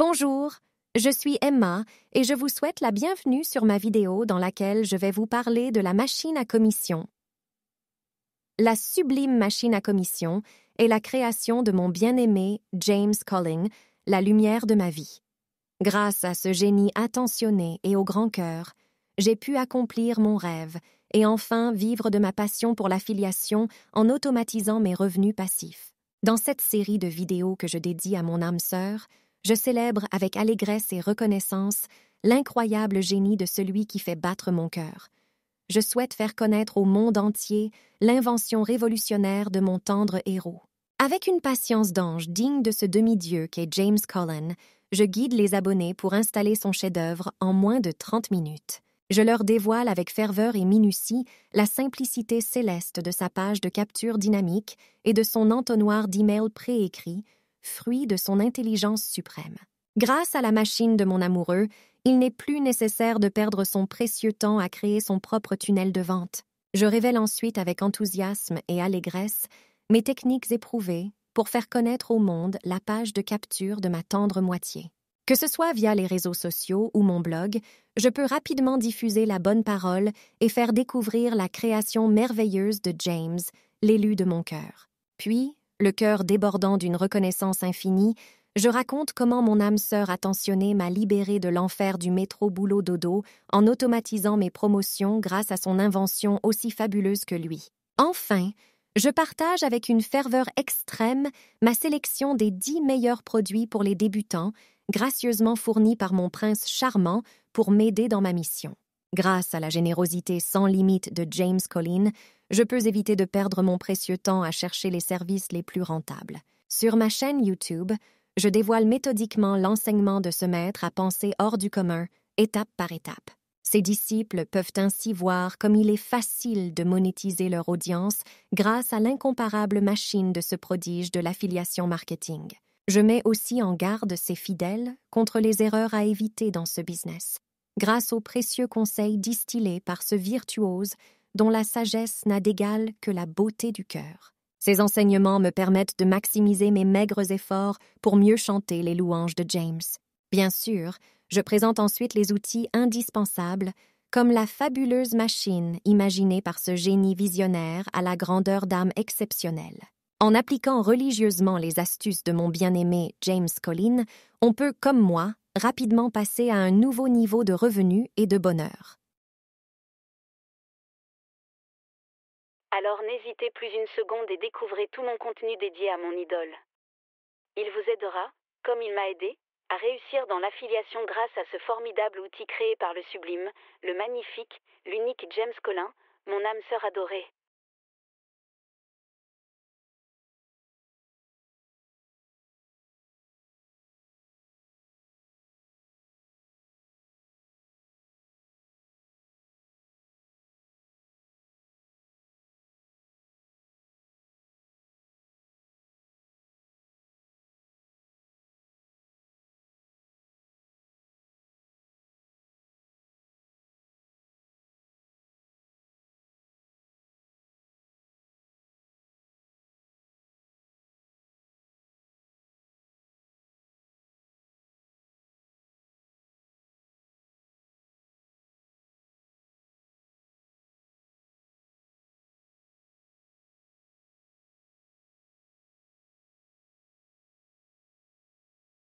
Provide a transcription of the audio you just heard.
Bonjour, je suis Emma et je vous souhaite la bienvenue sur ma vidéo dans laquelle je vais vous parler de la machine à commission. La sublime machine à commission est la création de mon bien-aimé James Colling, la lumière de ma vie. Grâce à ce génie attentionné et au grand cœur, j'ai pu accomplir mon rêve et enfin vivre de ma passion pour l'affiliation en automatisant mes revenus passifs. Dans cette série de vidéos que je dédie à mon âme sœur, je célèbre avec allégresse et reconnaissance l'incroyable génie de celui qui fait battre mon cœur. Je souhaite faire connaître au monde entier l'invention révolutionnaire de mon tendre héros. Avec une patience d'ange digne de ce demi-dieu qu'est James Cullen, je guide les abonnés pour installer son chef-d'œuvre en moins de 30 minutes. Je leur dévoile avec ferveur et minutie la simplicité céleste de sa page de capture dynamique et de son entonnoir d'emails préécrits fruit de son intelligence suprême. Grâce à la machine de mon amoureux, il n'est plus nécessaire de perdre son précieux temps à créer son propre tunnel de vente. Je révèle ensuite avec enthousiasme et allégresse mes techniques éprouvées pour faire connaître au monde la page de capture de ma tendre moitié. Que ce soit via les réseaux sociaux ou mon blog, je peux rapidement diffuser la bonne parole et faire découvrir la création merveilleuse de James, l'élu de mon cœur. Puis, le cœur débordant d'une reconnaissance infinie, je raconte comment mon âme sœur attentionnée m'a libéré de l'enfer du métro boulot dodo en automatisant mes promotions grâce à son invention aussi fabuleuse que lui. Enfin, je partage avec une ferveur extrême ma sélection des dix meilleurs produits pour les débutants, gracieusement fournis par mon prince charmant pour m'aider dans ma mission. Grâce à la générosité sans limite de James Collin, je peux éviter de perdre mon précieux temps à chercher les services les plus rentables. Sur ma chaîne YouTube, je dévoile méthodiquement l'enseignement de ce maître à penser hors du commun, étape par étape. Ses disciples peuvent ainsi voir comme il est facile de monétiser leur audience grâce à l'incomparable machine de ce prodige de l'affiliation marketing. Je mets aussi en garde ses fidèles contre les erreurs à éviter dans ce business. Grâce aux précieux conseils distillés par ce virtuose, dont la sagesse n'a d'égal que la beauté du cœur. Ces enseignements me permettent de maximiser mes maigres efforts pour mieux chanter les louanges de James. Bien sûr, je présente ensuite les outils indispensables, comme la fabuleuse machine imaginée par ce génie visionnaire à la grandeur d'âme exceptionnelle. En appliquant religieusement les astuces de mon bien-aimé James Collin, on peut, comme moi, rapidement passer à un nouveau niveau de revenu et de bonheur. Alors n'hésitez plus une seconde et découvrez tout mon contenu dédié à mon idole. Il vous aidera, comme il m'a aidé, à réussir dans l'affiliation grâce à ce formidable outil créé par le sublime, le magnifique, l'unique James Collin, mon âme sœur adorée.